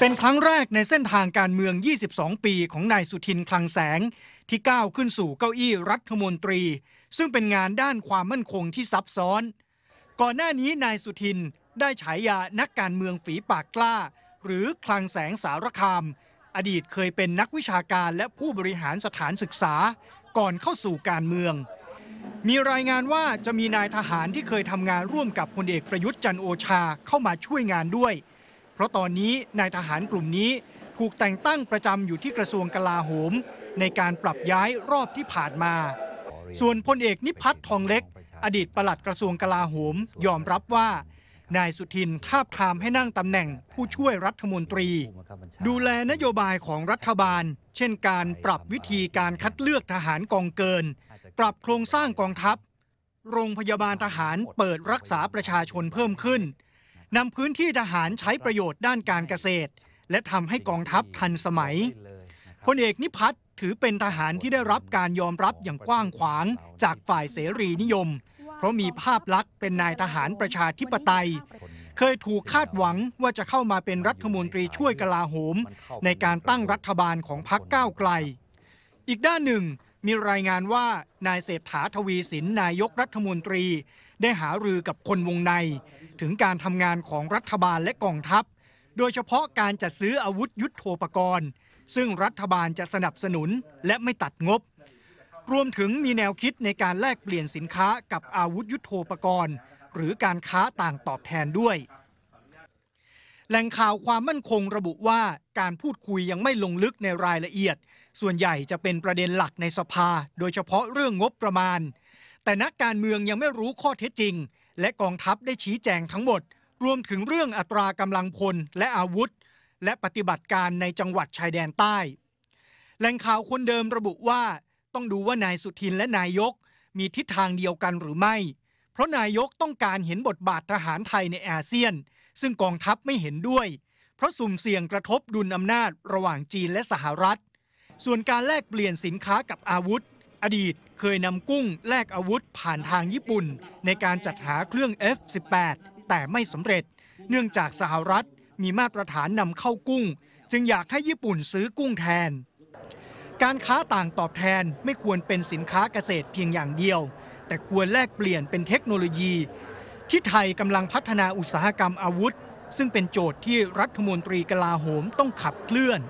เป็นครั้งแรกในเส้นทางการเมือง 22 ปีของนายสุทินคลังแสงที่ก้าวขึ้นสู่เก้าอี้รัฐมนตรี ซึ่งเป็นงานด้านความมั่นคงที่ซับซ้อน ก่อนหน้านี้นายสุทินได้ฉายานักการเมืองฝีปากกล้า หรือคลังแสงสารคามอดีตเคยเป็นนักวิชาการและผู้บริหารสถานศึกษา ก่อนเข้าสู่การเมือง มีรายงานว่าจะมีนายทหารที่เคยทำงานร่วมกับพลเอกประยุทธ์จันโอชาเข้ามาช่วยงานด้วยเพราะตอนนี้นายทหารกลุ่มนี้ถูกแต่งตั้งประจำอยู่ที่กระทรวงกลาโหม ในการปรับย้ายรอบที่ผ่านมา ส่วนพลเอกนิพัฒน์ทองเล็ก อดีตปลัดกระทรวงกลาโหมยอมรับว่านายสุทิน ทาบทามให้นั่งตำแหน่งผู้ช่วยรัฐมนตรี ดูแลนโยบายของรัฐบาล เช่นการปรับวิธีการคัดเลือกทหารกองเกิน ปรับโครงสร้างกองทัพ โรงพยาบาลทหารเปิดรักษาประชาชนเพิ่มขึ้นนำพื้นที่ทหารใช้ประโยชน์ด้านการเกษตร และทำให้กองทัพทันสมัยพลเอกนิพัฒน์ถือเป็นทหารที่ได้รับการยอมรับอย่างกว้างขวางจากฝ่ายเสรีนิยม เพราะมีภาพลักษณ์เป็นนายทหารประชาธิปไตย เคยถูกคาดหวังว่าจะเข้ามาเป็นรัฐมนตรีช่วยกลาโหม ในการตั้งรัฐบาลของพรรคก้าวไกล อีกด้านหนึ่งมีรายงานว่า นายเศรษฐาทวีสิน นายกรัฐมนตรี ได้หารือกับคนวงใน ถึงการทำงานของรัฐบาลและกองทัพ โดยเฉพาะการจัดซื้ออาวุธยุโทโธปกรณ์ ซึ่งรัฐบาลจะสนับสนุนและไม่ตัดงบ รวมถึงมีแนวคิดในการแลกเปลี่ยนสินค้ากับอาวุธยุโทโธปกรณ์ หรือการค้าต่างตอบแทนด้วยแหล่งข่าวความมั่นคงระบุว่าการพูดคุยยังไม่ลงลึกในรายละเอียด ส่วนใหญ่จะเป็นประเด็นหลักในสภาโดยเฉพาะเรื่องงบประมาณ แต่นักการเมืองยังไม่รู้ข้อเท็จจริง และกองทัพได้ชี้แจงทั้งหมด รวมถึงเรื่องอัตรากำลังพล และอาวุธ และปฏิบัติการในจังหวัดชายแดนใต้ แหล่งข่าวคนเดิมระบุว่า ต้องดูว่านายสุทินและนายก มีทิศทางเดียวกันหรือไม่ เพราะนายกต้องการเห็นบทบาททหารไทยในอาเซียนซึ่งกองทัพไม่เห็นด้วย เพราะสุ่มเสี่ยงกระทบดุลอำนาจระหว่างจีนและสหรัฐ ส่วนการแลกเปลี่ยนสินค้ากับอาวุธ อดีตเคยนำกุ้งแลกอาวุธผ่านทางญี่ปุ่น ในการจัดหาเครื่อง F18 แต่ไม่สำเร็จ เนื่องจากสหรัฐ มีมาตรฐานนำเข้ากุ้ง จึงอยากให้ญี่ปุ่นซื้อกุ้งแทน การค้าต่างตอบแทนไม่ควรเป็นสินค้าเกษตรเพียงอย่างเดียว แต่ควรแลกเปลี่ยนเป็นเทคโนโลยีที่ไทยกำลังพัฒนาอุตสาหกรรมอาวุธ ซึ่งเป็นโจทย์ที่รัฐมนตรีกลาโหมต้องขับเคลื่อน